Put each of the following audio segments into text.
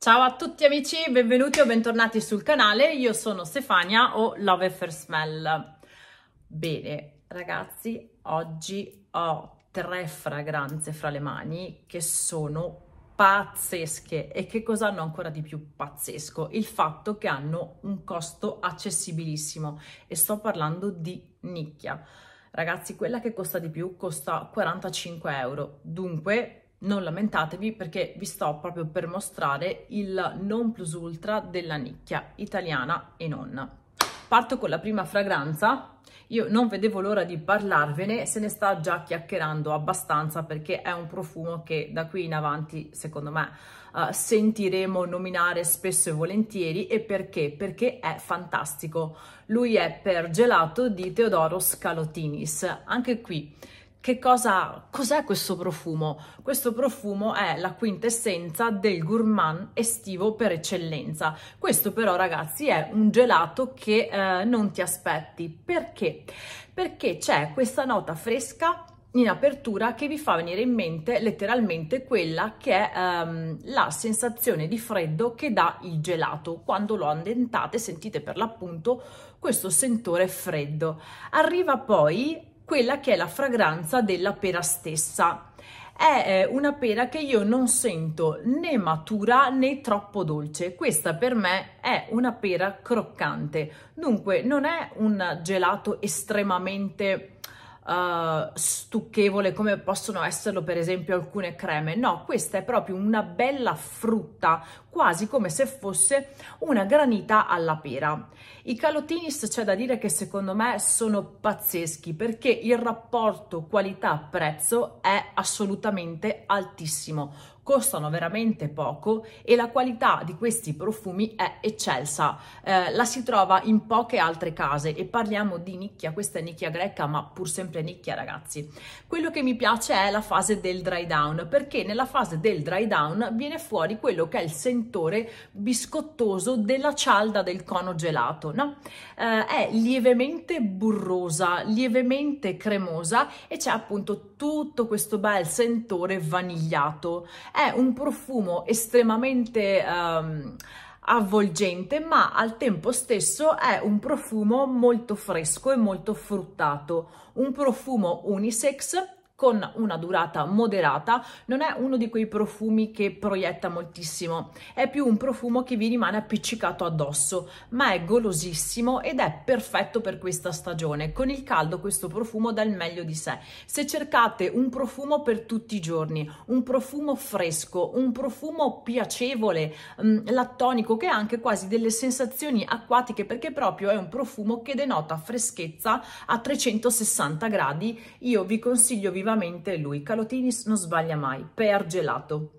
Ciao a tutti amici, benvenuti o bentornati sul canale, io sono Stefania o Love for Smell. Bene ragazzi, oggi ho tre fragranze fra le mani che sono pazzesche e che cosa hanno ancora di più pazzesco? Il fatto che hanno un costo accessibilissimo e sto parlando di nicchia. Ragazzi, quella che costa di più costa 45 euro, dunque non lamentatevi perché vi sto proprio per mostrare il non plus ultra della nicchia italiana e non. Parto con la prima fragranza, io non vedevo l'ora di parlarvene, se ne sta già chiacchierando abbastanza perché è un profumo che da qui in avanti, secondo me, uh, sentiremo nominare spesso e volentieri e perché? Perché è fantastico. Lui è per gelato di Teodoro Scalotinis. Anche qui che cosa cos'è questo profumo? Questo profumo è la quintessenza del gourmand estivo per eccellenza. Questo però ragazzi è un gelato che eh, non ti aspetti. Perché? Perché c'è questa nota fresca in apertura che vi fa venire in mente letteralmente quella che è ehm, la sensazione di freddo che dà il gelato. Quando lo andentate sentite per l'appunto questo sentore freddo. Arriva poi quella che è la fragranza della pera stessa. È eh, una pera che io non sento né matura né troppo dolce. Questa per me è una pera croccante. Dunque non è un gelato estremamente uh, stucchevole come possono esserlo per esempio alcune creme, no, questa è proprio una bella frutta, quasi come se fosse una granita alla pera. I calotinis c'è da dire che secondo me sono pazzeschi perché il rapporto qualità-prezzo è assolutamente altissimo costano veramente poco e la qualità di questi profumi è eccelsa. Eh, la si trova in poche altre case e parliamo di nicchia, questa è nicchia greca ma pur sempre nicchia ragazzi. Quello che mi piace è la fase del dry down perché nella fase del dry down viene fuori quello che è il sentore biscottoso della cialda del cono gelato, no? Eh, è lievemente burrosa, lievemente cremosa e c'è appunto tutto questo bel sentore vanigliato. È un profumo estremamente... Um, avvolgente ma al tempo stesso è un profumo molto fresco e molto fruttato, un profumo unisex con una durata moderata, non è uno di quei profumi che proietta moltissimo, è più un profumo che vi rimane appiccicato addosso, ma è golosissimo ed è perfetto per questa stagione. Con il caldo questo profumo dà il meglio di sé. Se cercate un profumo per tutti i giorni, un profumo fresco, un profumo piacevole, mh, mm, lattonico che ha anche quasi delle sensazioni acquatiche perché proprio è un profumo che denota freschezza a 360 gradi, io vi consiglio vivamente effettivamente lui. Calotinis, non sbaglia mai, per gelato.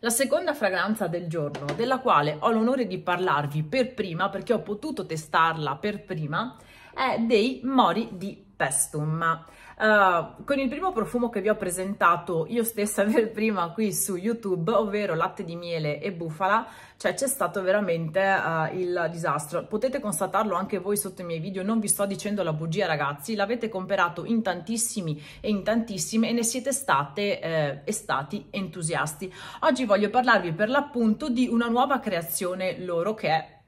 La seconda fragranza del giorno, della quale ho l'onore di parlarvi per prima, perché ho potuto testarla per prima, è dei Mori di Pestum. Uh, con il primo profumo che vi ho presentato io stessa per prima qui su YouTube, ovvero latte di miele e bufala, cioè c'è stato veramente uh, il disastro. Potete constatarlo anche voi sotto i miei video, non vi sto dicendo la bugia ragazzi, l'avete comperato in tantissimi e in tantissime e ne siete state eh, e stati entusiasti. Oggi voglio parlarvi per l'appunto di una nuova creazione loro che è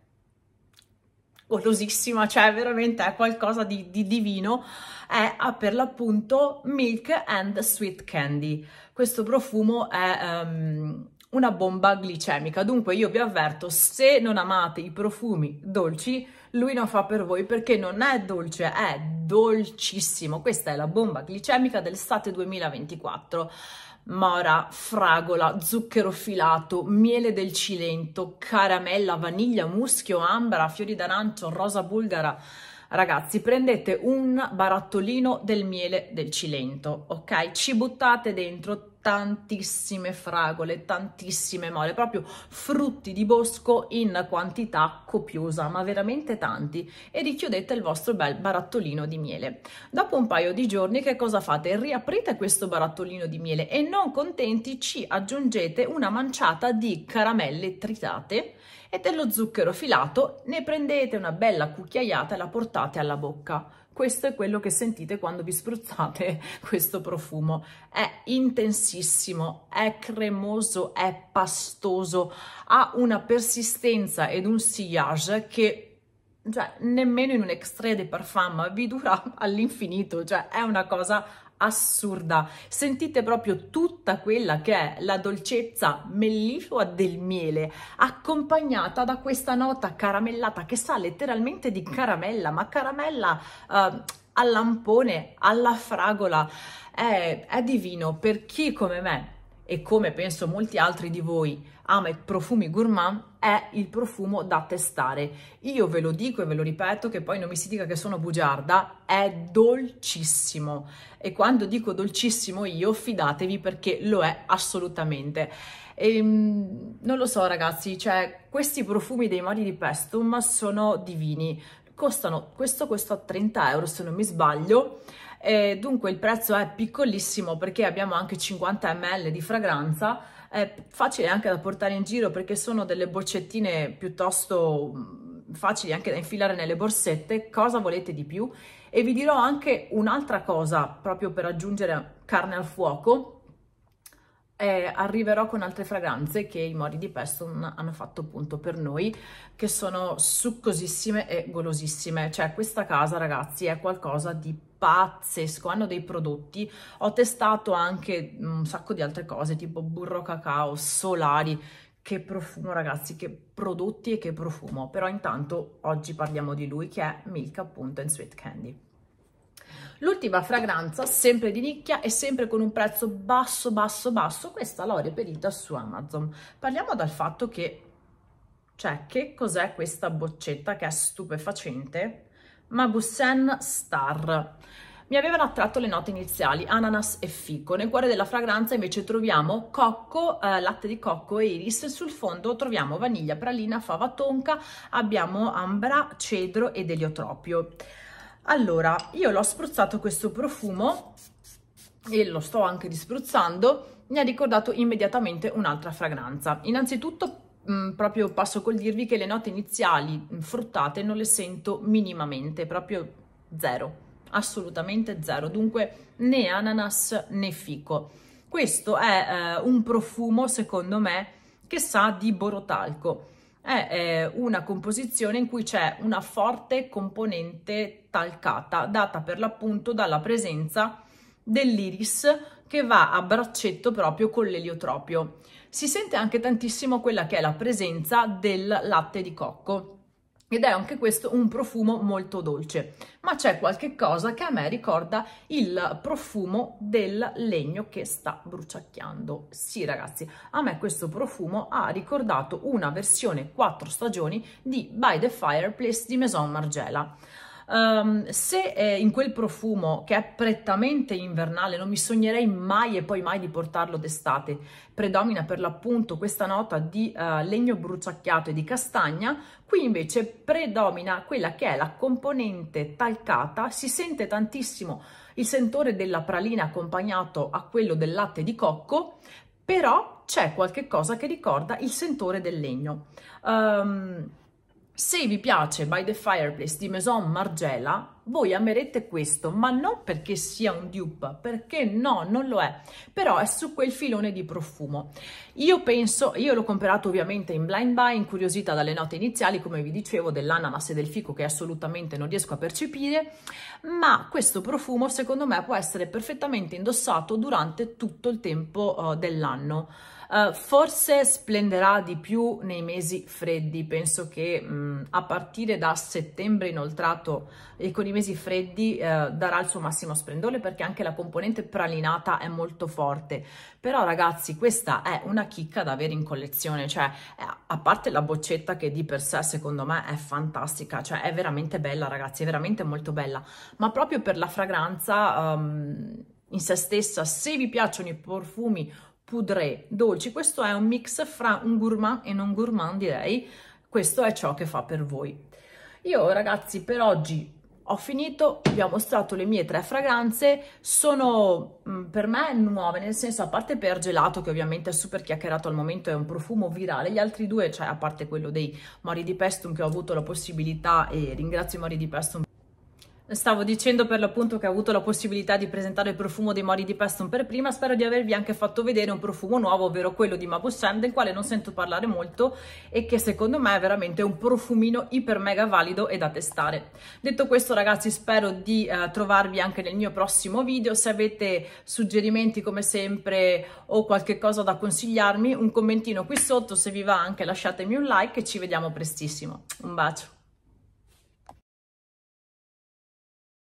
golosissima, cioè veramente è qualcosa di, di divino, è per l'appunto Milk and Sweet Candy. Questo profumo è... Um, una bomba glicemica. Dunque io vi avverto, se non amate i profumi dolci, lui non fa per voi perché non è dolce, è dolcissimo. Questa è la bomba glicemica dell'estate 2024 mora, fragola, zucchero filato, miele del Cilento, caramella, vaniglia, muschio, ambra, fiori d'arancio, rosa bulgara. Ragazzi, prendete un barattolino del miele del Cilento, ok? Ci buttate dentro tantissime fragole, tantissime mole, proprio frutti di bosco in quantità copiosa, ma veramente tanti, e richiudete il vostro bel barattolino di miele. Dopo un paio di giorni che cosa fate? Riaprite questo barattolino di miele e non contenti ci aggiungete una manciata di caramelle tritate e dello zucchero filato, ne prendete una bella cucchiaiata e la portate alla bocca. Questo è quello che sentite quando vi spruzzate questo profumo. È intensissimo, è cremoso, è pastoso, ha una persistenza ed un sillage che cioè nemmeno in un extrait de parfum vi dura all'infinito, cioè è una cosa assurda. Sentite proprio tutta quella che è la dolcezza melliflua del miele, accompagnata da questa nota caramellata che sa letteralmente di caramella, ma caramella eh, al lampone, alla fragola. È, è divino per chi come me e come penso molti altri di voi ama i profumi gourmand, è il profumo da testare. Io ve lo dico e ve lo ripeto che poi non mi si dica che sono bugiarda, è dolcissimo. E quando dico dolcissimo io, fidatevi perché lo è assolutamente. E, ehm, non lo so ragazzi, cioè questi profumi dei mari di Pestum sono divini costano questo, questo a 30 euro se non mi sbaglio, e dunque il prezzo è piccolissimo perché abbiamo anche 50 ml di fragranza, è facile anche da portare in giro perché sono delle boccettine piuttosto mm, facili anche da infilare nelle borsette, cosa volete di più? E vi dirò anche un'altra cosa proprio per aggiungere carne al fuoco, e arriverò con altre fragranze che i mori di Peston hanno fatto appunto per noi, che sono succosissime e golosissime. Cioè questa casa ragazzi è qualcosa di pazzesco, hanno dei prodotti, ho testato anche mm, un sacco di altre cose tipo burro cacao, solari, che profumo ragazzi, che prodotti e che profumo, però intanto oggi parliamo di lui che è Milk appunto in Sweet Candy. L'ultima fragranza, sempre di nicchia e sempre con un prezzo basso, basso, basso, questa l'ho reperita su Amazon. Parliamo dal fatto che, cioè, che cos'è questa boccetta che è stupefacente? Magusen Star. Mi avevano attratto le note iniziali, ananas e fico. Nel cuore della fragranza invece troviamo cocco, eh, latte di cocco e iris. Sul fondo troviamo vaniglia, pralina, fava tonca, abbiamo ambra, cedro ed eliotropio. Allora, io l'ho spruzzato questo profumo e lo sto anche dispruzzando, mi ha ricordato immediatamente un'altra fragranza. Innanzitutto mh, mm, proprio passo col dirvi che le note iniziali mm, fruttate non le sento minimamente, proprio zero, assolutamente zero, dunque né ananas né fico. Questo è eh, un profumo, secondo me, che sa di borotalco è una composizione in cui c'è una forte componente talcata, data per l'appunto dalla presenza dell'iris che va a braccetto proprio con l'eliotropio. Si sente anche tantissimo quella che è la presenza del latte di cocco ed è anche questo un profumo molto dolce, ma c'è qualche cosa che a me ricorda il profumo del legno che sta bruciacchiando. Sì ragazzi, a me questo profumo ha ricordato una versione 4 stagioni di By the Fireplace di Maison Margela Um, se eh, in quel profumo che è prettamente invernale, non mi sognerei mai e poi mai di portarlo d'estate, predomina per l'appunto questa nota di uh, legno bruciacchiato e di castagna, qui invece predomina quella che è la componente talcata, si sente tantissimo il sentore della pralina accompagnato a quello del latte di cocco, però c'è qualche cosa che ricorda il sentore del legno. Um, se vi piace By the Fireplace di Maison Margela, voi amerete questo, ma non perché sia un dupe, perché no, non lo è, però è su quel filone di profumo. Io penso, io l'ho comprato ovviamente in blind buy, incuriosita dalle note iniziali, come vi dicevo, dell'ananas e del fico che assolutamente non riesco a percepire, ma questo profumo secondo me può essere perfettamente indossato durante tutto il tempo uh, dell'anno. Eh, forse splenderà di più nei mesi freddi, penso che mh, mm, a partire da settembre inoltrato e con i mesi freddi uh, darà il suo massimo splendore perché anche la componente pralinata è molto forte, però ragazzi questa è una chicca da avere in collezione, cioè eh, a parte la boccetta che di per sé secondo me è fantastica, cioè è veramente bella ragazzi, è veramente molto bella, ma proprio per la fragranza um, in se stessa, se vi piacciono i profumi poudré dolci. Questo è un mix fra un gourmand e non gourmand, direi. Questo è ciò che fa per voi. Io ragazzi per oggi ho finito, vi ho mostrato le mie tre fragranze, sono mm, per me nuove, nel senso a parte per gelato che ovviamente è super chiacchierato al momento, è un profumo virale, gli altri due, cioè a parte quello dei Mori di Pestum che ho avuto la possibilità e ringrazio Mori di Pestum Stavo dicendo per l'appunto che ho avuto la possibilità di presentare il profumo dei Mori di Peston per prima, spero di avervi anche fatto vedere un profumo nuovo, ovvero quello di Mabushan, del quale non sento parlare molto e che secondo me è veramente un profumino iper mega valido e da testare. Detto questo ragazzi spero di eh, trovarvi anche nel mio prossimo video, se avete suggerimenti come sempre o qualche cosa da consigliarmi, un commentino qui sotto, se vi va anche lasciatemi un like e ci vediamo prestissimo. Un bacio!